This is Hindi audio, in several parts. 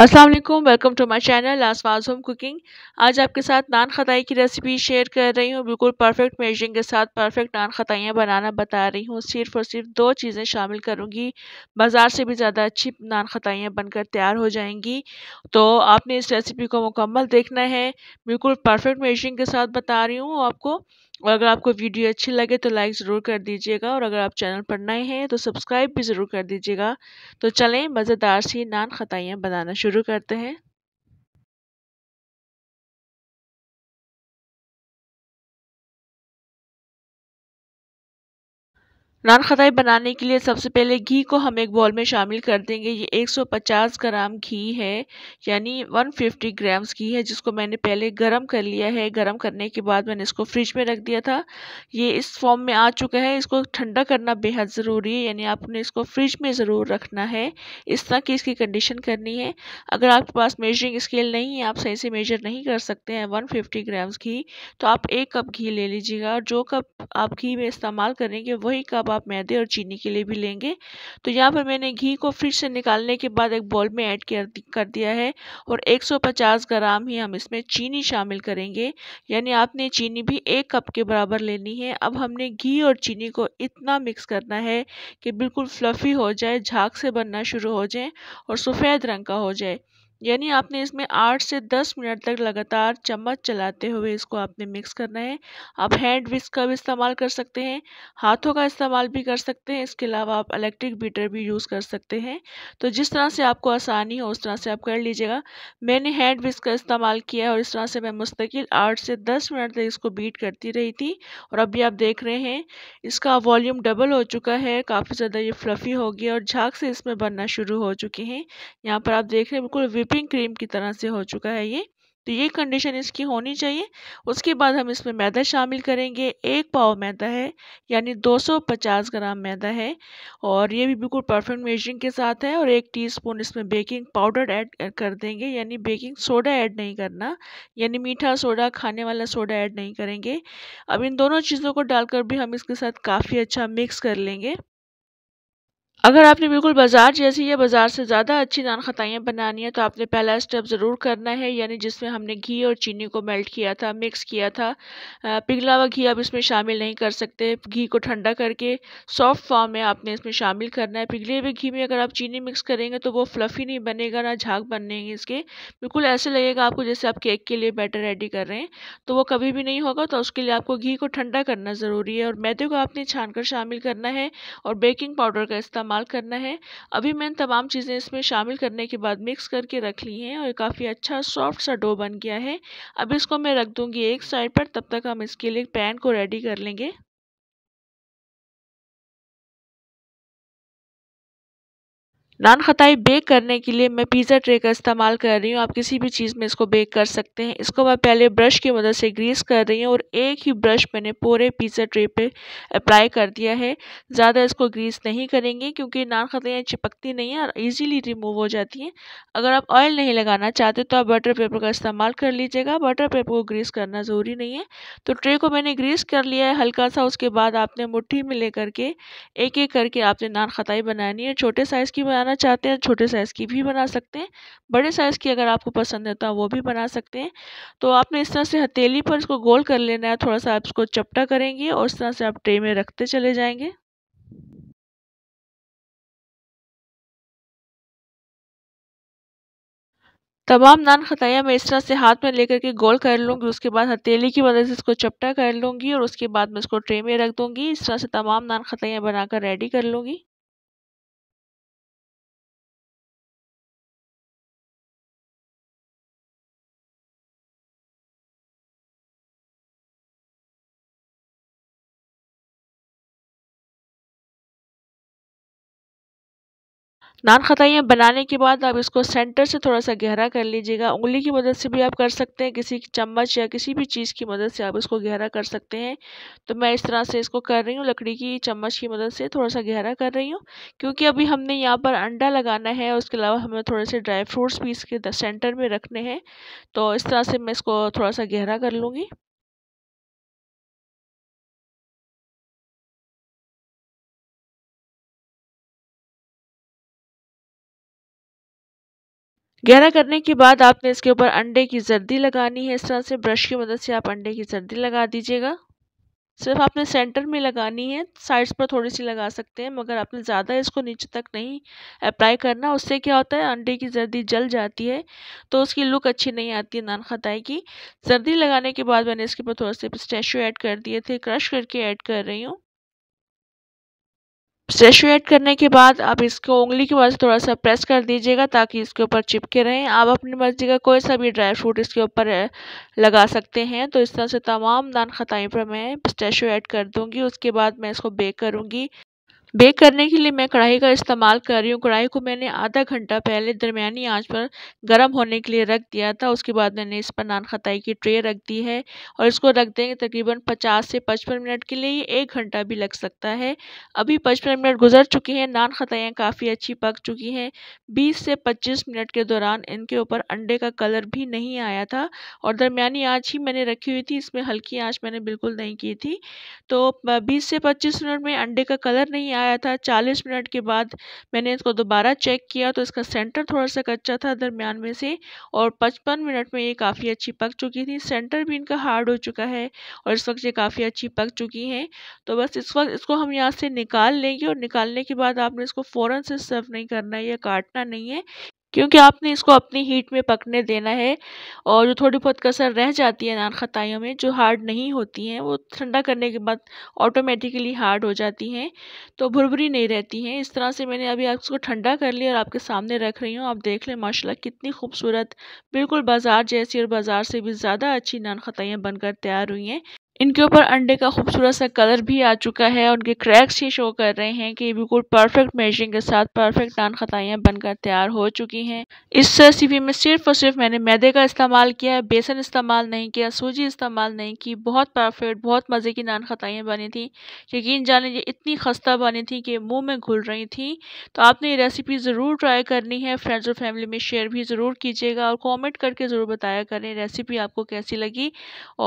अस्सलाम वेलकम टू माय चैनल आसवाज होम कुकिंग आज आपके साथ नान खताई की रेसिपी शेयर कर रही हूँ बिल्कुल परफेक्ट मेजरिंग के साथ परफेक्ट नान खताइयाँ बनाना बता रही हूँ सिर्फ और सिर्फ दो चीज़ें शामिल करूँगी बाज़ार से भी ज़्यादा अच्छी नान खताइयाँ बनकर तैयार हो जाएंगी तो आपने इस रेसिपी को मुकम्मल देखना है बिल्कुल परफेक्ट मेजरिंग के साथ बता रही हूँ आपको और अगर आपको वीडियो अच्छी लगे तो लाइक ज़रूर कर दीजिएगा और अगर आप चैनल पर नए हैं तो सब्सक्राइब भी ज़रूर कर दीजिएगा तो चलें मज़ेदार सी नान खताइयाँ बनाना शुरू करते हैं नान खताई बनाने के लिए सबसे पहले घी को हम एक बॉल में शामिल कर देंगे ये 150 ग्राम घी है यानी 150 ग्राम्स घी है जिसको मैंने पहले गरम कर लिया है गरम करने के बाद मैंने इसको फ्रिज में रख दिया था ये इस फॉर्म में आ चुका है इसको ठंडा करना बेहद ज़रूरी है यानी आपने इसको फ्रिज में ज़रूर रखना है इस तरह की इसकी कंडीशन करनी है अगर आपके पास मेजरिंग स्केल नहीं है आप सही से मेजर नहीं कर सकते हैं वन फिफ्टी ग्राम्स घी तो आप एक कप घी ले लीजिएगा और जो कप आप घी में इस्तेमाल करेंगे वही कप आप मैदे और चीनी के लिए भी लेंगे तो यहाँ पर मैंने घी को फ्रिज से निकालने के बाद एक बॉल में ऐड कर दिया है और 150 ग्राम ही हम इसमें चीनी शामिल करेंगे यानी आपने चीनी भी एक कप के बराबर लेनी है अब हमने घी और चीनी को इतना मिक्स करना है कि बिल्कुल फ्लफ़ी हो जाए झाग से बनना शुरू हो जाए और सफ़ेद रंग का हो जाए यानी आपने इसमें आठ से दस मिनट तक लगातार चम्मच चलाते हुए इसको आपने मिक्स करना है आप हैंड विस्क का भी इस्तेमाल कर सकते हैं हाथों का इस्तेमाल भी कर सकते हैं इसके अलावा आप इलेक्ट्रिक बीटर भी यूज़ कर सकते हैं तो जिस तरह से आपको आसानी हो उस तरह से आप कर लीजिएगा मैंने हैंड विस्क का इस्तेमाल किया है और इस तरह से मैं मुस्तकिल आठ से दस मिनट तक इसको बीट करती रही थी और अभी आप देख रहे हैं इसका वॉल्यूम डबल हो चुका है काफ़ी ज़्यादा ये फ्लफ़ी हो गया और झाक से इसमें बनना शुरू हो चुके हैं यहाँ पर आप देख रहे हैं बिल्कुल विप व्हिपिंग क्रीम की तरह से हो चुका है ये तो ये कंडीशन इसकी होनी चाहिए उसके बाद हम इसमें मैदा शामिल करेंगे एक पाव मैदा है यानी 250 ग्राम मैदा है और ये भी बिल्कुल परफेक्ट मेजरिंग के साथ है और एक टीस्पून इसमें बेकिंग पाउडर ऐड कर देंगे यानी बेकिंग सोडा ऐड नहीं करना यानी मीठा सोडा खाने वाला सोडा ऐड नहीं करेंगे अब इन दोनों चीज़ों को डालकर भी हम इसके साथ काफ़ी अच्छा मिक्स कर लेंगे अगर आपने बिल्कुल बाज़ार जैसी या बाज़ार से ज़्यादा अच्छी नान खतियाँ बनानी है तो आपने पहला स्टेप ज़रूर करना है यानी जिसमें हमने घी और चीनी को मेल्ट किया था मिक्स किया था पिघला हुआ घी आप इसमें शामिल नहीं कर सकते घी को ठंडा करके सॉफ्ट फॉर्म में आपने इसमें शामिल करना है पिघले हुए घी में अगर आप चीनी मिक्स करेंगे तो वो फ्लफ़ी नहीं बनेगा ना झाग बनेंगे इसके बिल्कुल ऐसे लगेगा आपको जैसे आप केक के लिए बैटर रेडी कर रहे हैं तो वो कभी भी नहीं होगा तो उसके लिए आपको घी को ठंडा करना ज़रूरी है और मैदे को आपने छान शामिल करना है और बेकिंग पाउडर का इस्तेमाल इस्तेमाल करना है अभी मैंने तमाम चीज़ें इसमें शामिल करने के बाद मिक्स करके रख ली हैं और काफ़ी अच्छा सॉफ्ट सा डो बन गया है अब इसको मैं रख दूँगी एक साइड पर तब तक हम इसके लिए पैन को रेडी कर लेंगे नान खताई बेक करने के लिए मैं पिज़्ज़ा ट्रे का इस्तेमाल कर रही हूँ आप किसी भी चीज़ में इसको बेक कर सकते हैं इसको मैं पहले ब्रश की मदद से ग्रीस कर रही हूँ और एक ही ब्रश मैंने पूरे पिज़्ज़ा ट्रे पे अप्लाई कर दिया है ज़्यादा इसको ग्रीस नहीं करेंगे क्योंकि नान खताइयाँ चिपकती नहीं हैं और ईजीली रिमूव हो जाती हैं अगर आप ऑयल नहीं लगाना चाहते तो आप बटर पेपर का इस्तेमाल कर लीजिएगा बटर पेपर को ग्रीस करना ज़रूरी नहीं है तो ट्रे को मैंने ग्रीस कर लिया है हल्का सा उसके बाद आपने मुठ्ठी में ले करके एक एक करके आपने नान खताई बनानी है छोटे साइज़ की बना बनाना चाहते हैं छोटे साइज़ की भी बना सकते हैं बड़े साइज़ की अगर आपको पसंद है तो वो भी बना सकते हैं तो आपने इस तरह से हथेली पर इसको गोल कर लेना है थोड़ा सा आप इसको चपटा करेंगे और इस तरह से आप ट्रे में रखते चले जाएंगे तमाम नान खतियाँ मैं इस तरह से हाथ में लेकर के गोल कर लूँगी उसके बाद हथेली की मदद से इसको चपटा कर लूँगी और उसके बाद मैं इसको ट्रे में रख दूँगी इस तरह से तमाम नान खतियाँ बनाकर रेडी कर लूँगी नान खताइयाँ बनाने के बाद आप इसको सेंटर से थोड़ा सा गहरा कर लीजिएगा उंगली की मदद से भी आप कर सकते हैं किसी चम्मच या किसी भी चीज़ की मदद से आप इसको गहरा कर सकते हैं तो मैं इस तरह से इसको कर रही हूँ लकड़ी की चम्मच की मदद से थोड़ा सा गहरा कर रही हूँ क्योंकि अभी हमने यहाँ पर अंडा लगाना है उसके अलावा हमें थोड़े से ड्राई फ्रूट्स भी इसके सेंटर में रखने हैं तो इस तरह से मैं इसको थोड़ा सा गहरा कर लूँगी गहरा करने के बाद आपने इसके ऊपर अंडे की जर्दी लगानी है इस तरह से ब्रश की मदद से आप अंडे की जर्दी लगा दीजिएगा सिर्फ आपने सेंटर में लगानी है साइड्स पर थोड़ी सी लगा सकते हैं मगर आपने ज़्यादा इसको नीचे तक नहीं अप्लाई करना उससे क्या होता है अंडे की जर्दी जल जाती है तो उसकी लुक अच्छी नहीं आती है नान खताई की जर्दी लगाने के बाद मैंने इसके ऊपर थोड़े से पिस्टेशो ऐड कर दिए थे क्रश करके ऐड कर रही हूँ सेचुएट करने के बाद आप इसको उंगली की वजह से थोड़ा सा प्रेस कर दीजिएगा ताकि इसके ऊपर चिपके रहें आप अपनी मर्जी का कोई सा भी ड्राई फ्रूट इसके ऊपर लगा सकते हैं तो इस तरह से तमाम दान खताई पर मैं पिस्टेशो एड कर दूंगी उसके बाद मैं इसको बेक करूंगी बेक करने के लिए मैं कढ़ाई का इस्तेमाल कर रही हूँ कढ़ाई को मैंने आधा घंटा पहले दरमियानी आंच पर गर्म होने के लिए रख दिया था उसके बाद मैंने इस पर नान खताई की ट्रे रख दी है और इसको रख देंगे तकरीबन पचास से पचपन मिनट के लिए एक घंटा भी लग सकता है अभी पचपन मिनट गुजर चुके हैं नान खताइयाँ काफ़ी अच्छी पक चुकी हैं बीस से पच्चीस मिनट के दौरान इनके ऊपर अंडे का कलर भी नहीं आया था और दरमियानी आँच ही मैंने रखी हुई थी इसमें हल्की आँच मैंने बिल्कुल नहीं की थी तो बीस से पच्चीस मिनट में अंडे का कलर नहीं आया आया था चालीस मिनट के बाद मैंने इसको दोबारा चेक किया तो इसका सेंटर थोड़ा सा कच्चा था दरमियान में से और पचपन मिनट में ये काफ़ी अच्छी पक चुकी थी सेंटर भी इनका हार्ड हो चुका है और इस वक्त ये काफ़ी अच्छी पक चुकी हैं तो बस इस वक्त इसको हम यहाँ से निकाल लेंगे और निकालने के बाद आपने इसको फ़ौरन से सर्व नहीं करना है या काटना नहीं है क्योंकि आपने इसको अपनी हीट में पकने देना है और जो थोड़ी बहुत कसर रह जाती है नान खताइयों में जो हार्ड नहीं होती हैं वो ठंडा करने के बाद ऑटोमेटिकली हार्ड हो जाती हैं तो भुरभुरी नहीं रहती हैं इस तरह से मैंने अभी आप इसको ठंडा कर लिया और आपके सामने रख रही हूँ आप देख लें माशाल्लाह कितनी खूबसूरत बिल्कुल बाज़ार जैसी और बाज़ार से भी ज़्यादा अच्छी नान खताइयाँ बनकर तैयार हुई हैं इनके ऊपर अंडे का खूबसूरत सा कलर भी आ चुका है उनके क्रैक्स ये शो कर रहे हैं कि बिल्कुल परफेक्ट मेजरिंग के साथ परफेक्ट नान खतियाँ बनकर तैयार हो चुकी हैं इस रेसिपी में सिर्फ और सिर्फ मैंने मैदे का इस्तेमाल किया है बेसन इस्तेमाल नहीं किया सूजी इस्तेमाल नहीं की बहुत परफेक्ट बहुत मज़े की नान खतियाँ बनी थी यकीन जाने ये इतनी खस्ता बनी थी कि मुँह में घुल रही थी तो आपने ये रेसिपी ज़रूर ट्राई करनी है फ्रेंड्स और फैमिली में शेयर भी ज़रूर कीजिएगा और कॉमेंट करके ज़रूर बताया करें रेसिपी आपको कैसी लगी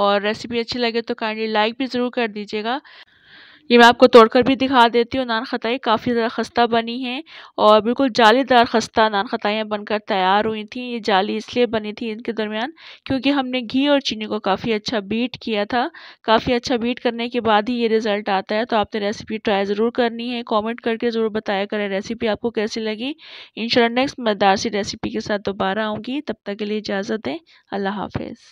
और रेसिपी अच्छी लगे तो काइंडली लाइक भी ज़रूर कर दीजिएगा ये मैं आपको तोड़कर भी दिखा देती हूँ नान खताई काफ़ी ज़्यादा खस्ता बनी है और बिल्कुल जालीदार खस्ता नान खताइयाँ बनकर तैयार हुई थी ये जाली इसलिए बनी थी इनके दरमियान क्योंकि हमने घी और चीनी को काफ़ी अच्छा बीट किया था काफ़ी अच्छा बीट करने के बाद ही ये रिज़ल्ट आता है तो आपने रेसिपी ट्राई ज़रूर करनी है कॉमेंट करके ज़रूर बताया करें रेसिपी आपको कैसी लगी इन नेक्स्ट मदारसी रेसिपी के साथ दोबारा आऊँगी तब तक के लिए इजाज़त दें अल्लाह हाफिज़